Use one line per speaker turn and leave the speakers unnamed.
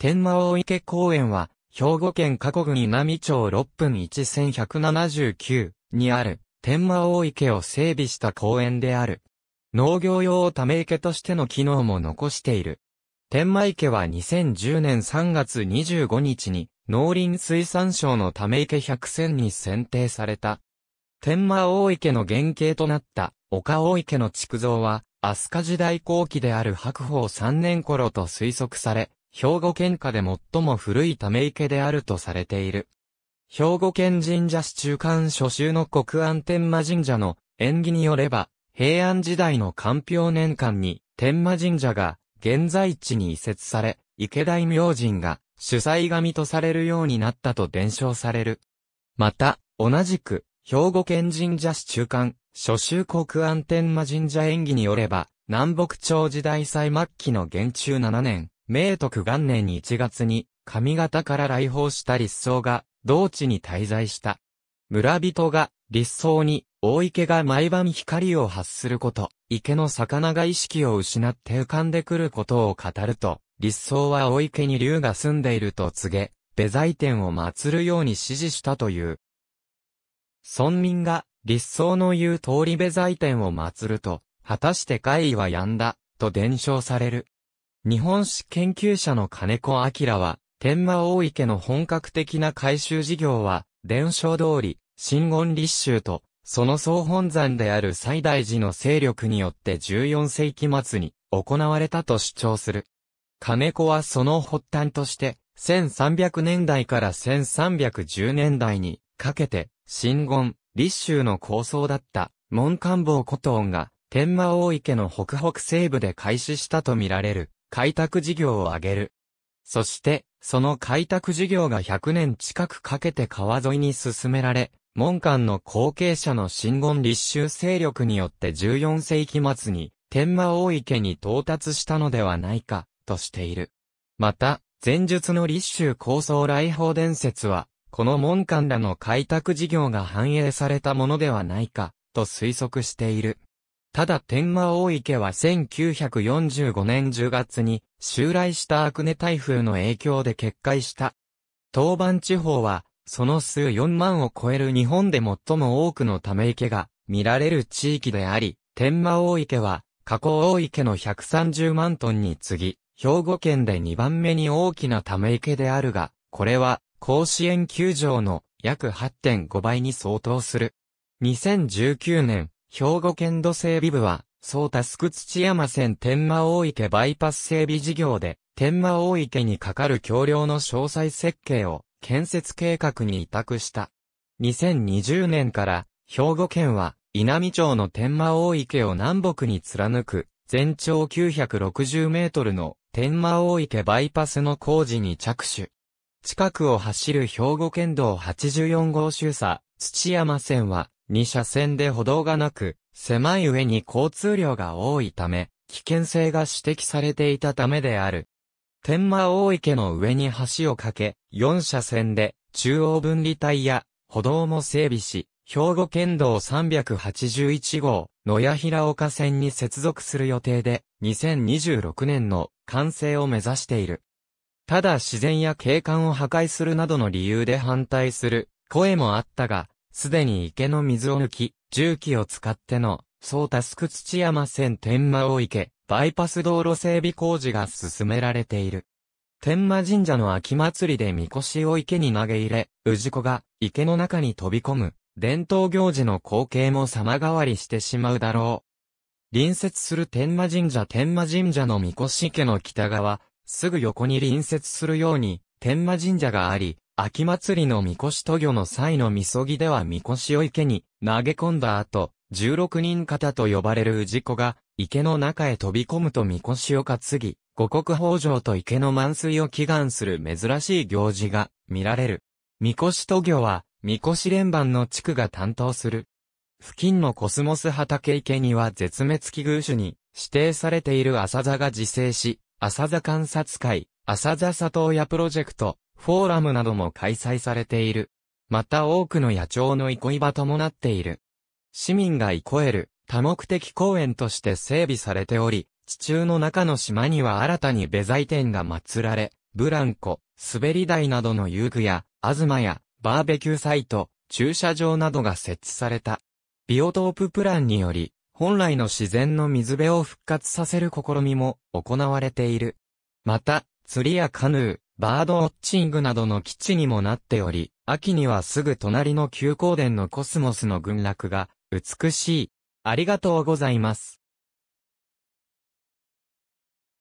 天満大池公園は、兵庫県加古郡南町6分1179にある、天満大池を整備した公園である。農業用ため池としての機能も残している。天満池は2010年3月25日に、農林水産省のため池百選に選定された。天満大池の原型となった岡大池の築造は、飛鳥時代後期である白鳳3年頃と推測され、兵庫県下で最も古いため池であるとされている。兵庫県神社市中間初秋の国安天満神社の縁起によれば、平安時代の官票年間に天満神社が現在地に移設され、池大明神が主催神とされるようになったと伝承される。また、同じく、兵庫県神社市中間、初秋国安天満神社演技によれば、南北朝時代最末期の元中7年、明徳元年に1月に、上方から来訪した立僧が、同地に滞在した。村人が、立僧に、大池が毎晩光を発すること、池の魚が意識を失って浮かんでくることを語ると、立僧は大池に竜が住んでいると告げ、別ザイ天を祀るように指示したという。村民が、立僧の言う通りベザイ天を祀ると、果たして怪異は止んだ、と伝承される。日本史研究者の金子明は、天満大池の本格的な改修事業は、伝承通り、新言立州と、その総本山である西大寺の勢力によって14世紀末に行われたと主張する。金子はその発端として、1300年代から1310年代にかけて、新言、立州の構想だった門官房古東が天満大池の北北西部で開始したとみられる。開拓事業を挙げる。そして、その開拓事業が100年近くかけて川沿いに進められ、門間の後継者の新言立衆勢力によって14世紀末に天馬大池に到達したのではないか、としている。また、前述の立衆構想来訪伝説は、この門間らの開拓事業が反映されたものではないか、と推測している。ただ天満大池は1945年10月に襲来したアクネ台風の影響で決壊した。東番地方は、その数4万を超える日本で最も多くのため池が見られる地域であり、天満大池は、加古大池の130万トンに次ぎ、兵庫県で2番目に大きなため池であるが、これは、甲子園球場の約8.5倍に相当する。2019年、兵庫県土整備部は、総タスク土山線天満大池バイパス整備事業で、天満大池にかかる橋梁の詳細設計を、建設計画に委託した。2020年から、兵庫県は、稲美町の天満大池を南北に貫く、全長960メートルの天満大池バイパスの工事に着手。近くを走る兵庫県道84号周差、土山線は、2車線で歩道がなく、狭い上に交通量が多いため、危険性が指摘されていたためである。天満大池の上に橋を架け、4車線で中央分離帯や歩道も整備し、兵庫県道381号、野屋平岡線に接続する予定で、2026年の完成を目指している。ただ自然や景観を破壊するなどの理由で反対する声もあったが、すでに池の水を抜き、重機を使っての、総タスク土山線天満を池、バイパス道路整備工事が進められている。天満神社の秋祭りで神輿を池に投げ入れ、氏子が池の中に飛び込む、伝統行事の光景も様変わりしてしまうだろう。隣接する天満神社天満神社の神輿池の北側、すぐ横に隣接するように、天満神社があり、秋祭りの神輿渡御の際の禊ぎでは神輿を池に投げ込んだ後、16人方と呼ばれる氏子が、池の中へ飛び込むと神輿を担ぎ、五穀豊穣と池の満水を祈願する珍しい行事が見られる。神輿渡御は、神輿連番の地区が担当する。付近のコスモス畑池には絶滅危惧種に指定されている浅座が自生し、浅座観察会、浅座里親プロジェクト、フォーラムなども開催されている。また多くの野鳥の憩い場ともなっている。市民が憩える多目的公園として整備されており、地中の中の島には新たにベザイ店が祀られ、ブランコ、滑り台などの遊具や、アズマや、バーベキューサイト、駐車場などが設置された。ビオトーププランにより、本来の自然の水辺を復活させる試みも行われている。また、釣りやカヌー、バードウォッチングなどの基地にもなっており、秋にはすぐ隣の急行殿のコスモスの群落が美しい。ありがとうございます。